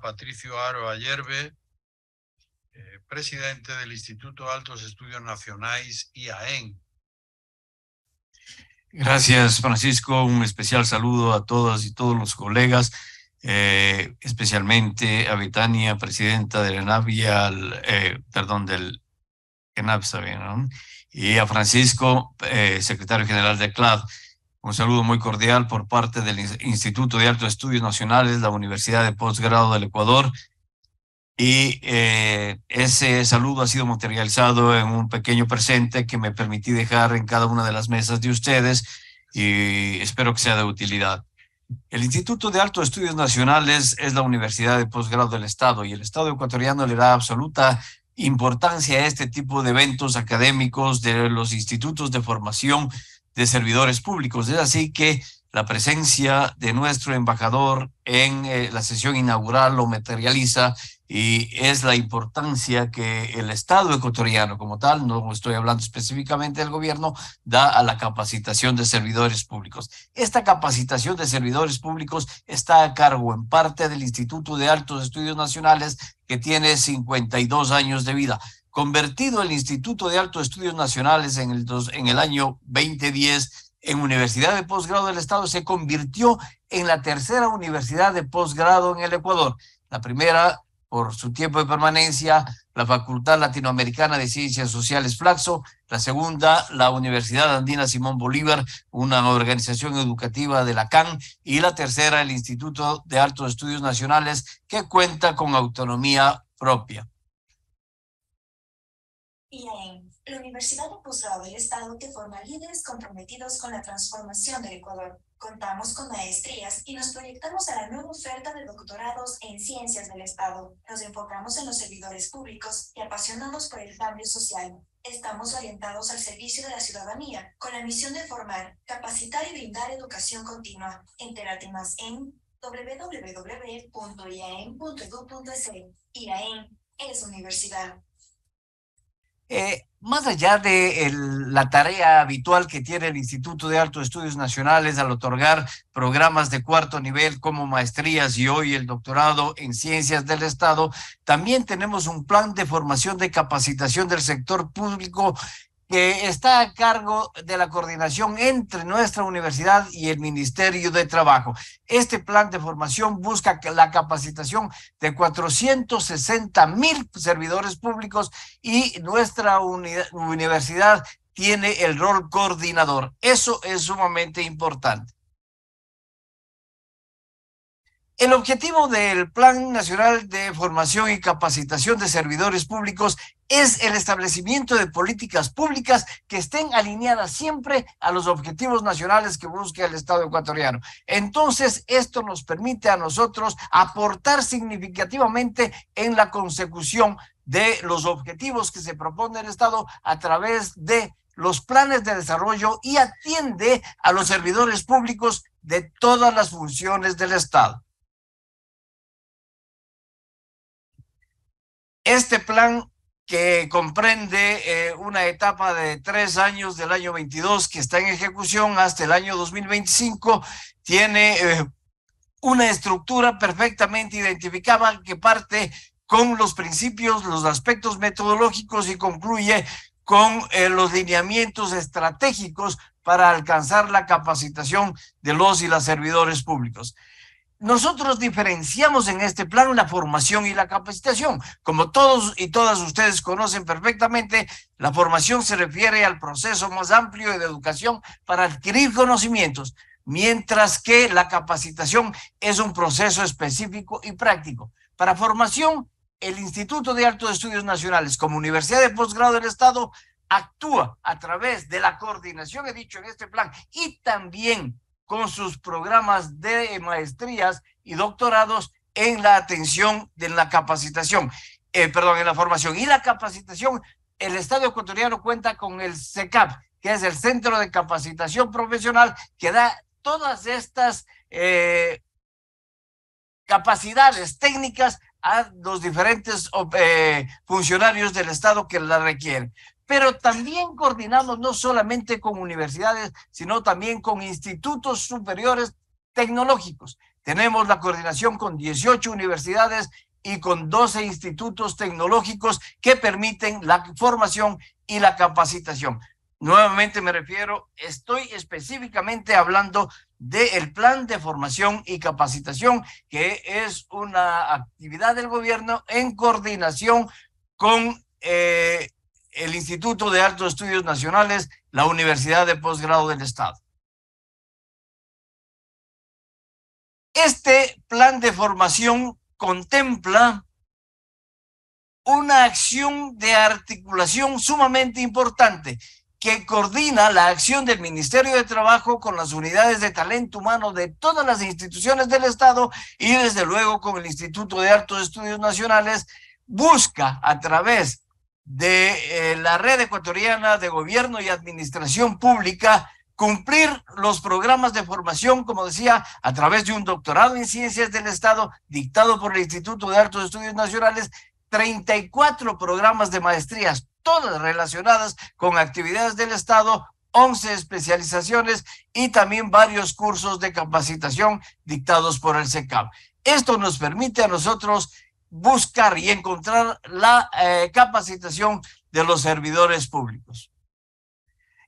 Patricio Aro Ayerbe, eh, presidente del Instituto Altos Estudios Nacionales, IAEN. Gracias, Francisco. Un especial saludo a todas y todos los colegas, eh, especialmente a Vitania, presidenta de la Navia, eh, perdón, del ENAP, y a Francisco, secretario general de CLAD. Un saludo muy cordial por parte del Instituto de Altos Estudios Nacionales, la Universidad de Postgrado del Ecuador. Y eh, ese saludo ha sido materializado en un pequeño presente que me permití dejar en cada una de las mesas de ustedes y espero que sea de utilidad. El Instituto de Altos Estudios Nacionales es la universidad de posgrado del Estado y el Estado ecuatoriano le da absoluta importancia a este tipo de eventos académicos de los institutos de formación de servidores públicos. Es así que la presencia de nuestro embajador en eh, la sesión inaugural lo materializa y es la importancia que el Estado ecuatoriano como tal, no estoy hablando específicamente del gobierno, da a la capacitación de servidores públicos. Esta capacitación de servidores públicos está a cargo en parte del Instituto de Altos Estudios Nacionales que tiene 52 años de vida convertido el Instituto de Altos Estudios Nacionales en el, año 2010 en Universidad de Posgrado del Estado, se convirtió en la tercera universidad de posgrado en el Ecuador. La primera, por su tiempo de permanencia, la Facultad Latinoamericana de Ciencias Sociales Flaxo, la segunda, la Universidad Andina Simón Bolívar, una organización educativa de la CAN, y la tercera, el Instituto de Altos Estudios Nacionales, que cuenta con autonomía propia. IAEN, la Universidad de del Estado que forma líderes comprometidos con la transformación del Ecuador. Contamos con maestrías y nos proyectamos a la nueva oferta de doctorados en ciencias del Estado. Nos enfocamos en los servidores públicos y apasionados por el cambio social. Estamos orientados al servicio de la ciudadanía, con la misión de formar, capacitar y brindar educación continua. Entérate más en www.iaen.edu.es. IAEN, es e. universidad. Eh, más allá de la tarea habitual que tiene el Instituto de Altos Estudios Nacionales al otorgar programas de cuarto nivel como maestrías y hoy el doctorado en ciencias del Estado, también tenemos un plan de formación de capacitación del sector público que está a cargo de la coordinación entre nuestra universidad y el Ministerio de Trabajo. Este plan de formación busca la capacitación de 460 mil servidores públicos y nuestra universidad tiene el rol coordinador. Eso es sumamente importante. El objetivo del Plan Nacional de Formación y Capacitación de Servidores Públicos es el establecimiento de políticas públicas que estén alineadas siempre a los objetivos nacionales que busca el Estado ecuatoriano. Entonces, esto nos permite a nosotros aportar significativamente en la consecución de los objetivos que se propone el Estado a través de los planes de desarrollo y atiende a los servidores públicos de todas las funciones del Estado. Este plan que comprende eh, una etapa de tres años del año 22 que está en ejecución hasta el año 2025, tiene eh, una estructura perfectamente identificada que parte con los principios, los aspectos metodológicos y concluye con eh, los lineamientos estratégicos para alcanzar la capacitación de los y las servidores públicos nosotros diferenciamos en este plan la formación y la capacitación. Como todos y todas ustedes conocen perfectamente, la formación se refiere al proceso más amplio de educación para adquirir conocimientos, mientras que la capacitación es un proceso específico y práctico. Para formación, el Instituto de Altos Estudios Nacionales como Universidad de Postgrado del Estado actúa a través de la coordinación, he dicho en este plan, y también con sus programas de maestrías y doctorados en la atención de la capacitación, eh, perdón, en la formación y la capacitación. El Estado ecuatoriano cuenta con el CECAP, que es el Centro de Capacitación Profesional, que da todas estas eh, capacidades técnicas a los diferentes eh, funcionarios del Estado que la requieren pero también coordinamos no solamente con universidades, sino también con institutos superiores tecnológicos. Tenemos la coordinación con 18 universidades y con 12 institutos tecnológicos que permiten la formación y la capacitación. Nuevamente me refiero, estoy específicamente hablando del plan de formación y capacitación, que es una actividad del gobierno en coordinación con eh, el Instituto de Altos Estudios Nacionales, la Universidad de Postgrado del Estado. Este plan de formación contempla una acción de articulación sumamente importante que coordina la acción del Ministerio de Trabajo con las unidades de talento humano de todas las instituciones del Estado y desde luego con el Instituto de Altos Estudios Nacionales, busca a través de eh, la Red Ecuatoriana de Gobierno y Administración Pública cumplir los programas de formación, como decía, a través de un doctorado en ciencias del Estado dictado por el Instituto de Altos Estudios Nacionales, 34 programas de maestrías, todas relacionadas con actividades del Estado, 11 especializaciones y también varios cursos de capacitación dictados por el SECAP. Esto nos permite a nosotros buscar y encontrar la eh, capacitación de los servidores públicos.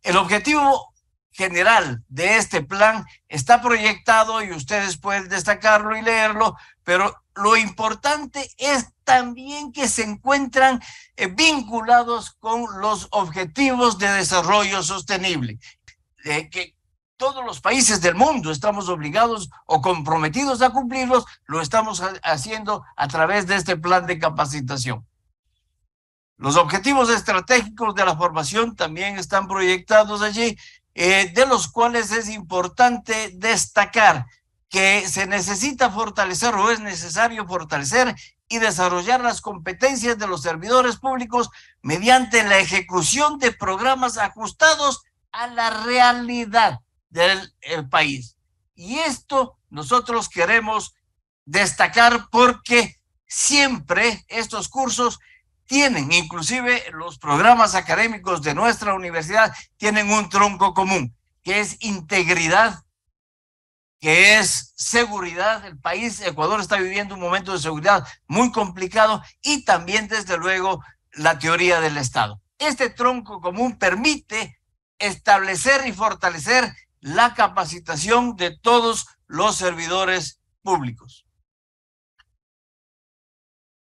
El objetivo general de este plan está proyectado y ustedes pueden destacarlo y leerlo, pero lo importante es también que se encuentran eh, vinculados con los objetivos de desarrollo sostenible, que todos los países del mundo estamos obligados o comprometidos a cumplirlos, lo estamos haciendo a través de este plan de capacitación. Los objetivos estratégicos de la formación también están proyectados allí, eh, de los cuales es importante destacar que se necesita fortalecer o es necesario fortalecer y desarrollar las competencias de los servidores públicos mediante la ejecución de programas ajustados a la realidad del el eh, país. Y esto nosotros queremos destacar porque siempre estos cursos tienen, inclusive los programas académicos de nuestra universidad, tienen un tronco común, que es integridad, que es seguridad. El país, Ecuador, está viviendo un momento de seguridad muy complicado y también, desde luego, la teoría del Estado. Este tronco común permite establecer y fortalecer la capacitación de todos los servidores públicos.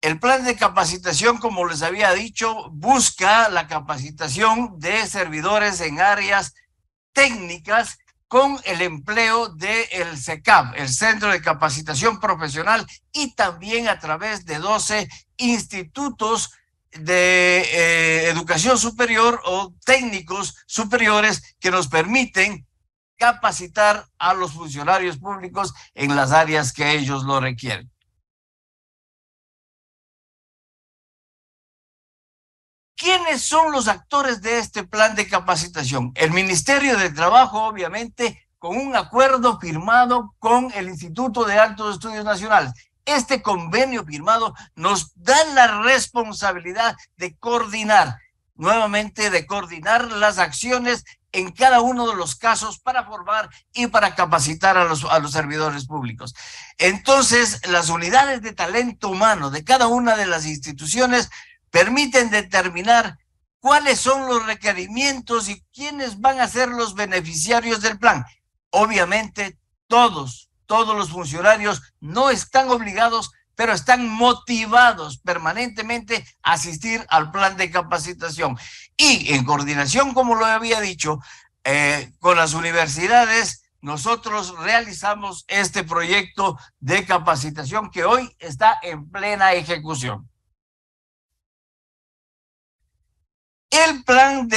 El plan de capacitación, como les había dicho, busca la capacitación de servidores en áreas técnicas con el empleo del el CECAP, el Centro de Capacitación Profesional, y también a través de 12 institutos de eh, educación superior o técnicos superiores que nos permiten capacitar a los funcionarios públicos en las áreas que ellos lo requieren. ¿Quiénes son los actores de este plan de capacitación? El Ministerio de Trabajo, obviamente, con un acuerdo firmado con el Instituto de Altos Estudios Nacionales. Este convenio firmado nos da la responsabilidad de coordinar nuevamente de coordinar las acciones en cada uno de los casos para formar y para capacitar a los, a los servidores públicos. Entonces, las unidades de talento humano de cada una de las instituciones permiten determinar cuáles son los requerimientos y quiénes van a ser los beneficiarios del plan. Obviamente, todos, todos los funcionarios no están obligados pero están motivados permanentemente a asistir al plan de capacitación. Y en coordinación, como lo había dicho, eh, con las universidades, nosotros realizamos este proyecto de capacitación que hoy está en plena ejecución. El Plan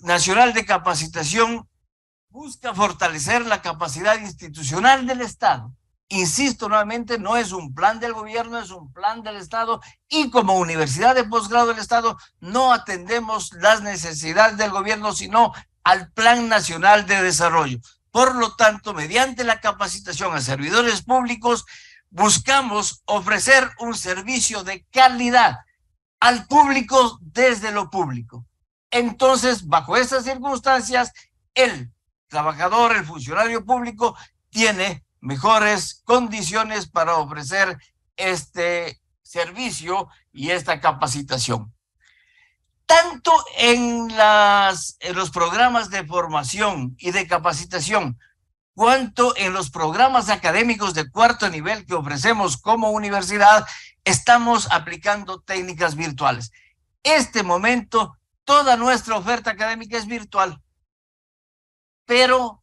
Nacional de Capacitación busca fortalecer la capacidad institucional del Estado Insisto nuevamente, no es un plan del gobierno, es un plan del Estado y como universidad de posgrado del Estado no atendemos las necesidades del gobierno, sino al Plan Nacional de Desarrollo. Por lo tanto, mediante la capacitación a servidores públicos, buscamos ofrecer un servicio de calidad al público desde lo público. Entonces, bajo estas circunstancias, el trabajador, el funcionario público, tiene mejores condiciones para ofrecer este servicio y esta capacitación. Tanto en, los programas de formación y de capacitación, cuanto en los programas académicos de cuarto nivel que ofrecemos como universidad, estamos aplicando técnicas virtuales. Este momento, toda nuestra oferta académica es virtual, pero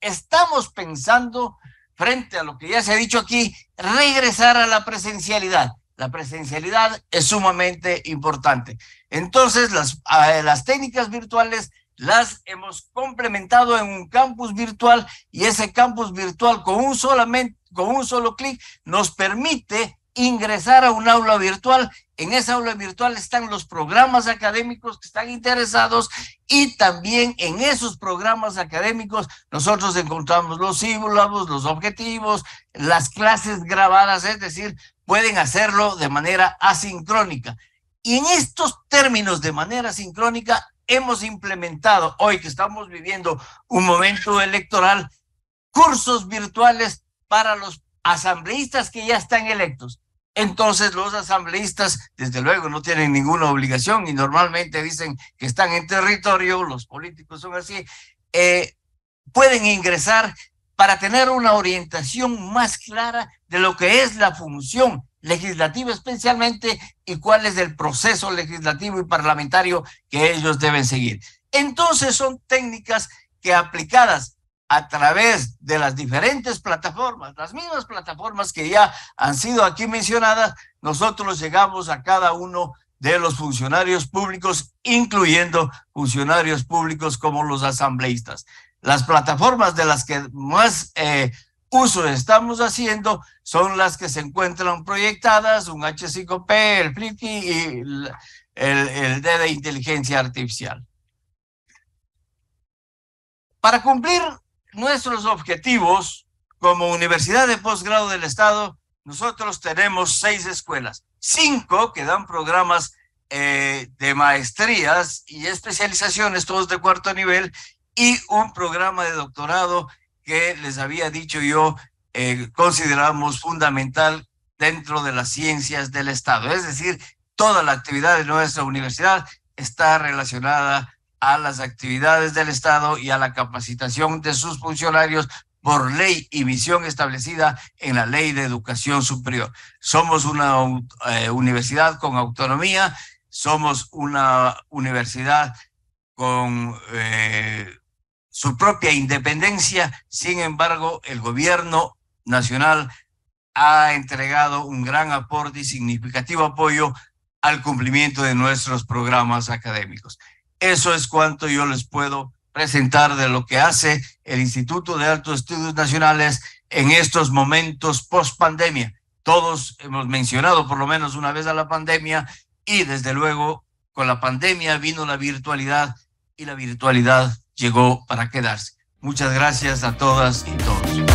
estamos pensando frente a lo que ya se ha dicho aquí, regresar a la presencialidad. La presencialidad es sumamente importante. Entonces, las, eh, las técnicas virtuales las hemos complementado en un campus virtual y ese campus virtual con un, solamente, con un solo clic nos permite ingresar a un aula virtual. En esa aula virtual están los programas académicos que están interesados y también en esos programas académicos nosotros encontramos los símbolos, los objetivos, las clases grabadas, es decir, pueden hacerlo de manera asincrónica. Y en estos términos de manera asincrónica hemos implementado, hoy que estamos viviendo un momento electoral, cursos virtuales para los asambleístas que ya están electos entonces los asambleístas, desde luego, no tienen ninguna obligación y normalmente dicen que están en territorio, los políticos son así, eh, pueden ingresar para tener una orientación más clara de lo que es la función legislativa especialmente y cuál es el proceso legislativo y parlamentario que ellos deben seguir. Entonces son técnicas que aplicadas a través de las diferentes plataformas, las mismas plataformas que ya han sido aquí mencionadas, nosotros llegamos a cada uno de los funcionarios públicos, incluyendo funcionarios públicos como los asambleístas. Las plataformas de las que más eh, uso estamos haciendo son las que se encuentran proyectadas, un H5P, el Flippy y el, el D de inteligencia artificial. Para cumplir nuestros objetivos como Universidad de Postgrado del Estado, nosotros tenemos seis escuelas, cinco que dan programas eh, de maestrías y especializaciones, todos de cuarto nivel, y un programa de doctorado que les había dicho yo eh, consideramos fundamental dentro de las ciencias del Estado. Es decir, toda la actividad de nuestra universidad está relacionada a las actividades del Estado y a la capacitación de sus funcionarios por ley y misión establecida en la Ley de Educación Superior. Somos una eh, universidad con autonomía, somos una universidad con eh, su propia independencia, sin embargo, el gobierno nacional ha entregado un gran aporte y significativo apoyo al cumplimiento de nuestros programas académicos. Eso es cuanto yo les puedo presentar de lo que hace el Instituto de Altos Estudios Nacionales en estos momentos post pandemia. Todos hemos mencionado por lo menos una vez a la pandemia y desde luego con la pandemia vino la virtualidad y la virtualidad llegó para quedarse. Muchas gracias a todas y todos.